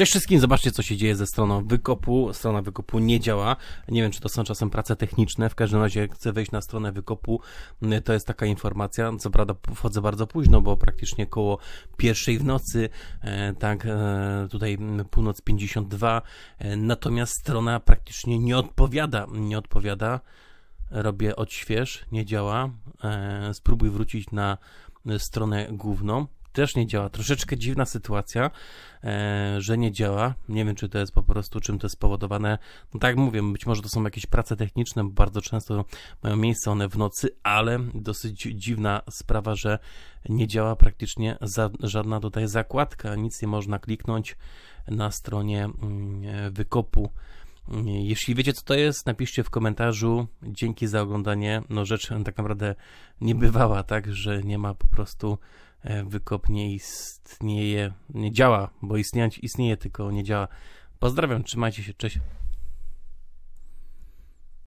Cześć wszystkim, zobaczcie co się dzieje ze stroną wykopu. Strona wykopu nie działa. Nie wiem, czy to są czasem prace techniczne. W każdym razie, jak chcę wejść na stronę wykopu, y, to jest taka informacja. Co prawda, wchodzę bardzo późno, bo praktycznie koło pierwszej w nocy, e, tak, e, tutaj północ 52. E, natomiast strona praktycznie nie odpowiada. Nie odpowiada. Robię odśwież, nie działa. Spróbuj wrócić na stronę główną też nie działa. Troszeczkę dziwna sytuacja, e, że nie działa. Nie wiem, czy to jest po prostu, czym to jest spowodowane. No tak jak mówię, być może to są jakieś prace techniczne, bo bardzo często mają miejsce one w nocy, ale dosyć dziwna sprawa, że nie działa praktycznie żadna tutaj zakładka, nic nie można kliknąć na stronie mm, wykopu. Jeśli wiecie, co to jest, napiszcie w komentarzu. Dzięki za oglądanie. No, rzecz tak naprawdę niebywała, tak, że nie ma po prostu E, wykop nie istnieje, nie działa, bo istnieć istnieje, tylko nie działa. Pozdrawiam, trzymajcie się, cześć.